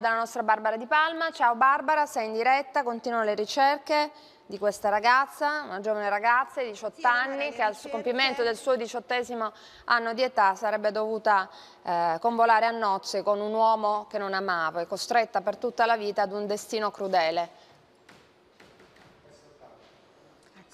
dalla nostra Barbara Di Palma. Ciao Barbara, sei in diretta, continuo le ricerche di questa ragazza, una giovane ragazza di 18 sì, anni che al compimento del suo diciottesimo anno di età sarebbe dovuta eh, convolare a nozze con un uomo che non amava e costretta per tutta la vita ad un destino crudele.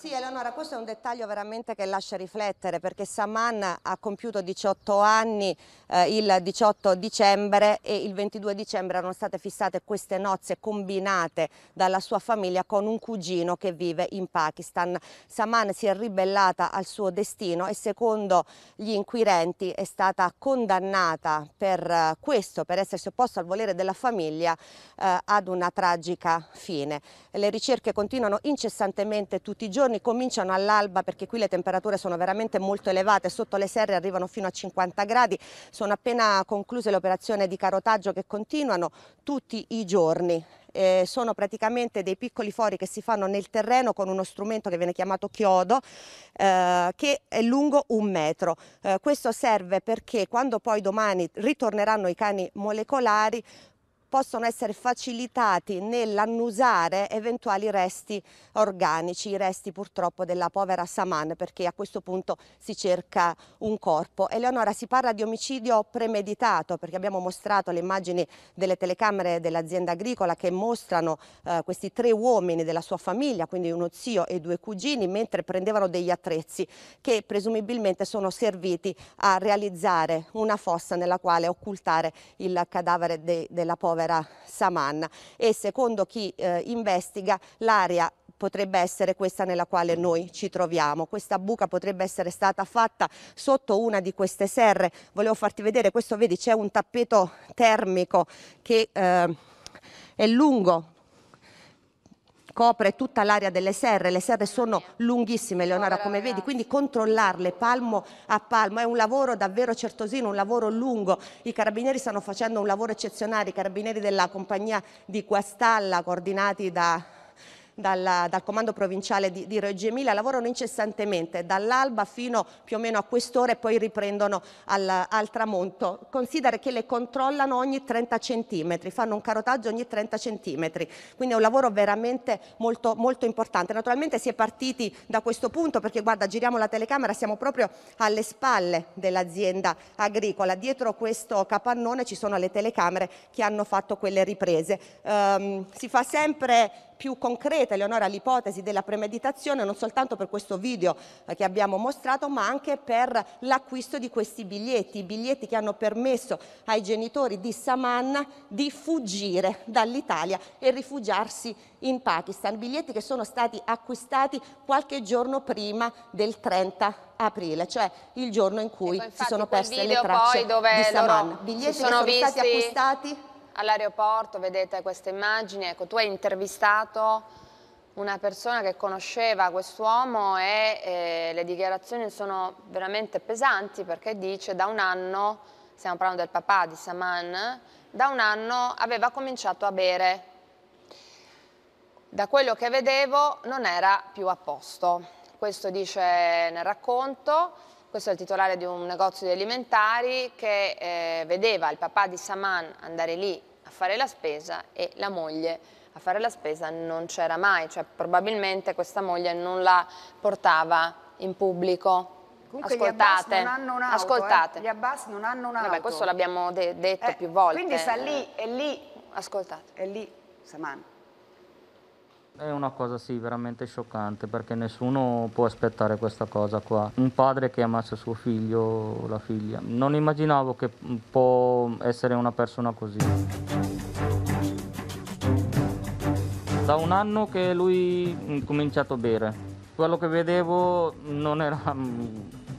Sì, Eleonora, questo è un dettaglio veramente che lascia riflettere perché Saman ha compiuto 18 anni eh, il 18 dicembre e il 22 dicembre erano state fissate queste nozze combinate dalla sua famiglia con un cugino che vive in Pakistan. Saman si è ribellata al suo destino e secondo gli inquirenti è stata condannata per eh, questo, per essersi opposta al volere della famiglia eh, ad una tragica fine. Le ricerche continuano incessantemente tutti i giorni giorni cominciano all'alba perché qui le temperature sono veramente molto elevate, sotto le serre arrivano fino a 50 gradi, sono appena concluse le operazioni di carotaggio che continuano tutti i giorni. Eh, sono praticamente dei piccoli fori che si fanno nel terreno con uno strumento che viene chiamato chiodo eh, che è lungo un metro. Eh, questo serve perché quando poi domani ritorneranno i cani molecolari possono essere facilitati nell'annusare eventuali resti organici, i resti purtroppo della povera Saman, perché a questo punto si cerca un corpo. Eleonora, si parla di omicidio premeditato, perché abbiamo mostrato le immagini delle telecamere dell'azienda agricola che mostrano eh, questi tre uomini della sua famiglia, quindi uno zio e due cugini, mentre prendevano degli attrezzi che presumibilmente sono serviti a realizzare una fossa nella quale occultare il cadavere de della povera povera Saman e secondo chi eh, investiga l'area potrebbe essere questa nella quale noi ci troviamo. Questa buca potrebbe essere stata fatta sotto una di queste serre. Volevo farti vedere, questo vedi c'è un tappeto termico che eh, è lungo copre tutta l'area delle serre, le serre sono lunghissime Leonora come vedi, quindi controllarle palmo a palmo è un lavoro davvero certosino, un lavoro lungo, i carabinieri stanno facendo un lavoro eccezionale, i carabinieri della compagnia di Guastalla coordinati da dalla, dal comando provinciale di, di Reggio Emilia, lavorano incessantemente dall'alba fino più o meno a quest'ora e poi riprendono al, al tramonto. Considera che le controllano ogni 30 centimetri, fanno un carotaggio ogni 30 centimetri, quindi è un lavoro veramente molto, molto importante. Naturalmente si è partiti da questo punto perché guarda, giriamo la telecamera, siamo proprio alle spalle dell'azienda agricola. Dietro questo capannone ci sono le telecamere che hanno fatto quelle riprese. Um, si fa sempre più concreta, Eleonora, l'ipotesi della premeditazione non soltanto per questo video eh, che abbiamo mostrato, ma anche per l'acquisto di questi biglietti, i biglietti che hanno permesso ai genitori di Saman di fuggire dall'Italia e rifugiarsi in Pakistan, biglietti che sono stati acquistati qualche giorno prima del 30 aprile, cioè il giorno in cui si sono perse le tracce poi dove di Saman. Biglietti sono che sono visti... stati acquistati all'aeroporto, vedete queste immagini, ecco, tu hai intervistato una persona che conosceva quest'uomo e eh, le dichiarazioni sono veramente pesanti perché dice da un anno, stiamo parlando del papà di Saman, da un anno aveva cominciato a bere. Da quello che vedevo non era più a posto. Questo dice nel racconto questo è il titolare di un negozio di alimentari che eh, vedeva il papà di Saman andare lì a fare la spesa e la moglie a fare la spesa non c'era mai, cioè probabilmente questa moglie non la portava in pubblico. Comunque ascoltate, auto, eh. ascoltate. Eh? Gli Abbas non hanno un'auto. Vabbè, questo l'abbiamo de detto eh, più volte. Quindi sta lì, è lì. Ascoltate. È lì, Saman. È una cosa sì, veramente scioccante perché nessuno può aspettare questa cosa qua. Un padre che ammazza suo figlio o la figlia. Non immaginavo che può essere una persona così. Da un anno che lui ha cominciato a bere. Quello che vedevo non era mm,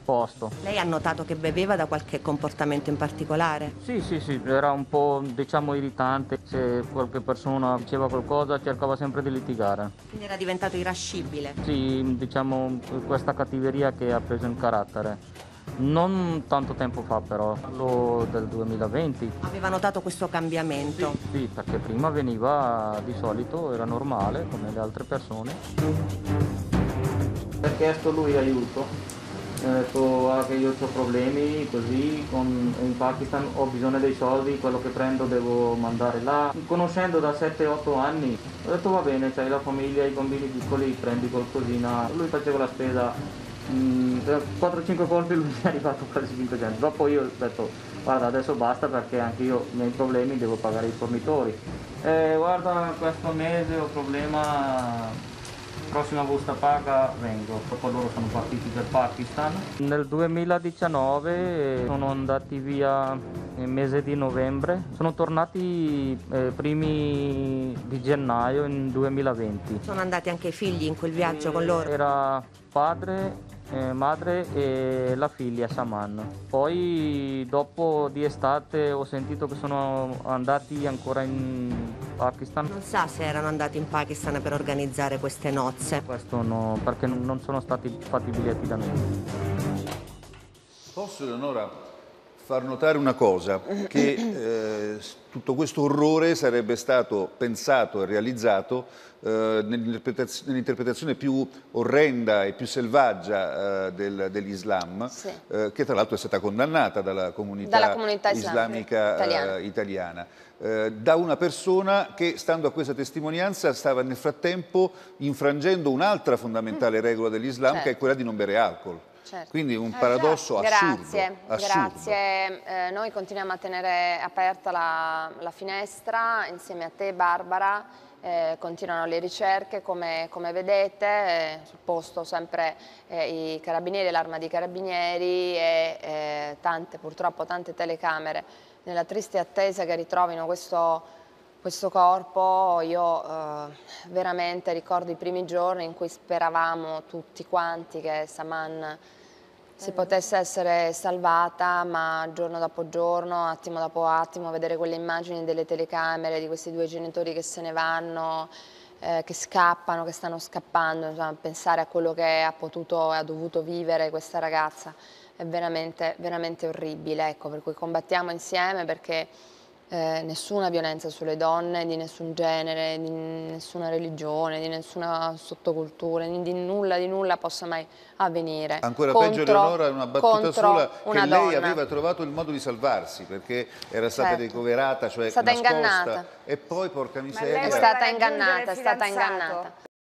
posto. Lei ha notato che beveva da qualche comportamento in particolare? Sì, sì, sì, era un po' diciamo irritante, se qualche persona diceva qualcosa cercava sempre di litigare. Quindi era diventato irascibile? Sì, diciamo questa cattiveria che ha preso in carattere. Non tanto tempo fa però, parlo del 2020. Aveva notato questo cambiamento? Sì, sì, perché prima veniva di solito, era normale come le altre persone. Ha chiesto lui aiuto eh, so che io ho problemi così, con, in Pakistan ho bisogno dei soldi, quello che prendo devo mandare là. Conoscendo da 7-8 anni ho detto va bene, c'hai la famiglia, i bambini piccoli, prendi qualcosina. Lui faceva la spesa, 4-5 mm, eh, volte lui mi è arrivato quasi 500, dopo io ho detto guarda adesso basta perché anche io nei problemi devo pagare i fornitori. Eh, guarda questo mese ho problema prossima busta paga vengo, dopo loro sono partiti per Pakistan. Nel 2019 sono andati via nel mese di novembre, sono tornati eh, primi di gennaio in 2020. Sono andati anche i figli in quel viaggio e con eh, loro? Era padre, eh, madre e la figlia Saman. Poi dopo di estate ho sentito che sono andati ancora in Pakistan. Non sa se erano andati in Pakistan per organizzare queste nozze. Questo no, perché non sono stati fatti i biglietti da me. Posso, Eleonora, far notare una cosa, che eh, tutto questo orrore sarebbe stato pensato e realizzato eh, nell'interpretazione più orrenda e più selvaggia eh, del, dell'Islam, sì. Eh, che tra l'altro è stata condannata dalla comunità, dalla comunità islamica, italiana. italiana da una persona che, stando a questa testimonianza, stava nel frattempo infrangendo un'altra fondamentale regola dell'Islam, certo. che è certo. quella di non bere alcol. Certo. Quindi un eh, paradosso eh, assurdo. Grazie, assurdo. grazie. Eh, noi continuiamo a tenere aperta la, la finestra insieme a te Barbara. Eh, continuano le ricerche, come, come vedete, eh, sul posto sempre eh, i carabinieri, l'arma dei carabinieri e eh, tante, purtroppo tante telecamere nella triste attesa che ritrovino questo questo corpo io eh, veramente ricordo i primi giorni in cui speravamo tutti quanti che Saman si potesse essere salvata, ma giorno dopo giorno, attimo dopo attimo, vedere quelle immagini delle telecamere di questi due genitori che se ne vanno, eh, che scappano, che stanno scappando, insomma, pensare a quello che ha potuto e ha dovuto vivere questa ragazza è veramente, veramente orribile, ecco, per cui combattiamo insieme perché eh, nessuna violenza sulle donne di nessun genere, di nessuna religione, di nessuna sottocultura, di, nulla, di nulla possa mai avvenire. Ancora contro, peggio Eleonora, una battuta sola, una che donna. lei aveva trovato il modo di salvarsi perché era stata certo. ricoverata, cioè è stata nascosta, ingannata. e poi porca miseria. È stata ingannata, è stata ingannata.